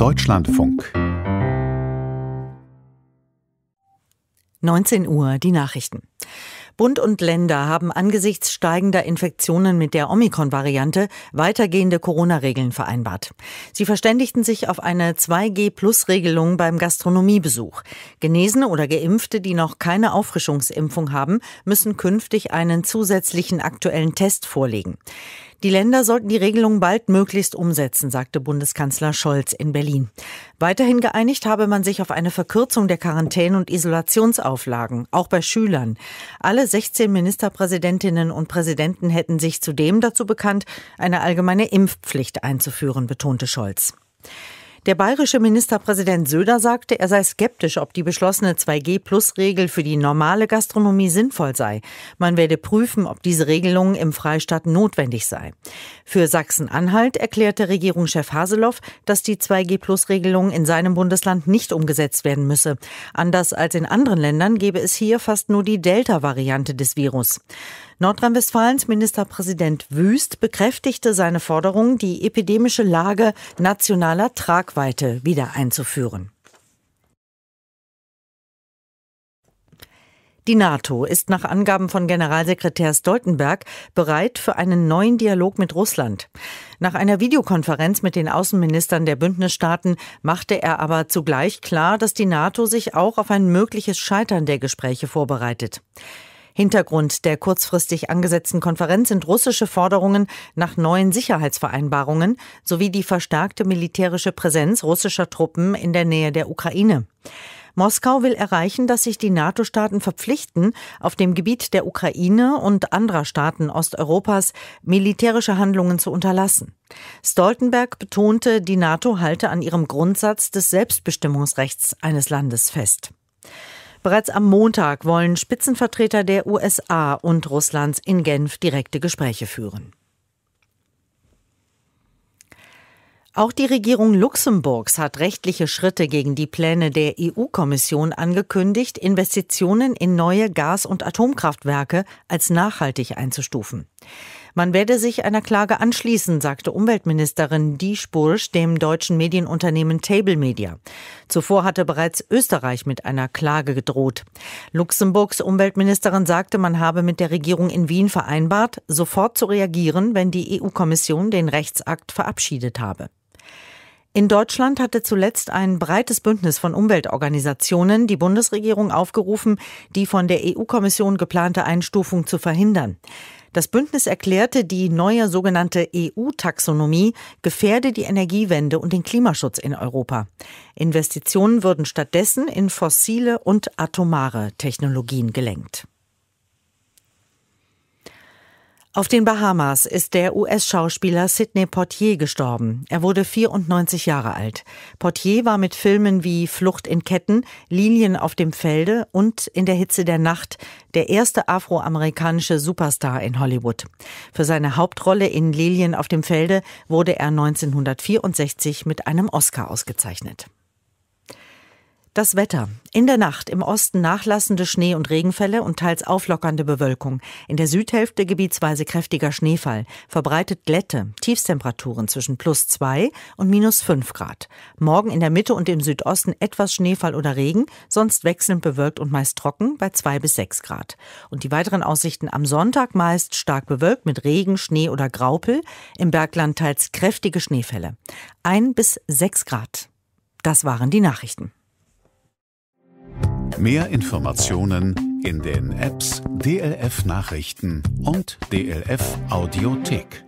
Deutschlandfunk. 19 Uhr die Nachrichten. Bund und Länder haben angesichts steigender Infektionen mit der Omikron-Variante weitergehende Corona-Regeln vereinbart. Sie verständigten sich auf eine 2G-Plus-Regelung beim Gastronomiebesuch. Genesene oder Geimpfte, die noch keine Auffrischungsimpfung haben, müssen künftig einen zusätzlichen aktuellen Test vorlegen. Die Länder sollten die Regelung baldmöglichst umsetzen, sagte Bundeskanzler Scholz in Berlin. Weiterhin geeinigt habe man sich auf eine Verkürzung der Quarantäne- und Isolationsauflagen, auch bei Schülern. Alle 16 Ministerpräsidentinnen und Präsidenten hätten sich zudem dazu bekannt, eine allgemeine Impfpflicht einzuführen, betonte Scholz. Der bayerische Ministerpräsident Söder sagte, er sei skeptisch, ob die beschlossene 2G-Plus-Regel für die normale Gastronomie sinnvoll sei. Man werde prüfen, ob diese Regelung im Freistaat notwendig sei. Für Sachsen-Anhalt erklärte Regierungschef Haseloff, dass die 2G-Plus-Regelung in seinem Bundesland nicht umgesetzt werden müsse. Anders als in anderen Ländern gebe es hier fast nur die Delta-Variante des Virus. Nordrhein-Westfalens Ministerpräsident Wüst bekräftigte seine Forderung, die epidemische Lage nationaler Tragweite wieder einzuführen. Die NATO ist nach Angaben von Generalsekretär Stoltenberg bereit für einen neuen Dialog mit Russland. Nach einer Videokonferenz mit den Außenministern der Bündnisstaaten machte er aber zugleich klar, dass die NATO sich auch auf ein mögliches Scheitern der Gespräche vorbereitet. Hintergrund der kurzfristig angesetzten Konferenz sind russische Forderungen nach neuen Sicherheitsvereinbarungen sowie die verstärkte militärische Präsenz russischer Truppen in der Nähe der Ukraine. Moskau will erreichen, dass sich die NATO-Staaten verpflichten, auf dem Gebiet der Ukraine und anderer Staaten Osteuropas militärische Handlungen zu unterlassen. Stoltenberg betonte, die NATO halte an ihrem Grundsatz des Selbstbestimmungsrechts eines Landes fest. Bereits am Montag wollen Spitzenvertreter der USA und Russlands in Genf direkte Gespräche führen. Auch die Regierung Luxemburgs hat rechtliche Schritte gegen die Pläne der EU-Kommission angekündigt, Investitionen in neue Gas- und Atomkraftwerke als nachhaltig einzustufen. Man werde sich einer Klage anschließen, sagte Umweltministerin Die Spursch dem deutschen Medienunternehmen Table Media. Zuvor hatte bereits Österreich mit einer Klage gedroht. Luxemburgs Umweltministerin sagte, man habe mit der Regierung in Wien vereinbart, sofort zu reagieren, wenn die EU-Kommission den Rechtsakt verabschiedet habe. In Deutschland hatte zuletzt ein breites Bündnis von Umweltorganisationen die Bundesregierung aufgerufen, die von der EU-Kommission geplante Einstufung zu verhindern. Das Bündnis erklärte, die neue sogenannte EU-Taxonomie gefährde die Energiewende und den Klimaschutz in Europa. Investitionen würden stattdessen in fossile und atomare Technologien gelenkt. Auf den Bahamas ist der US-Schauspieler Sidney Portier gestorben. Er wurde 94 Jahre alt. Portier war mit Filmen wie Flucht in Ketten, Lilien auf dem Felde und In der Hitze der Nacht der erste afroamerikanische Superstar in Hollywood. Für seine Hauptrolle in Lilien auf dem Felde wurde er 1964 mit einem Oscar ausgezeichnet. Das Wetter. In der Nacht im Osten nachlassende Schnee- und Regenfälle und teils auflockernde Bewölkung. In der Südhälfte gebietsweise kräftiger Schneefall. Verbreitet Glätte. Tiefstemperaturen zwischen plus zwei und minus fünf Grad. Morgen in der Mitte und im Südosten etwas Schneefall oder Regen, sonst wechselnd bewölkt und meist trocken bei zwei bis sechs Grad. Und die weiteren Aussichten am Sonntag meist stark bewölkt mit Regen, Schnee oder Graupel. Im Bergland teils kräftige Schneefälle. Ein bis sechs Grad. Das waren die Nachrichten. Mehr Informationen in den Apps DLF Nachrichten und DLF Audiothek.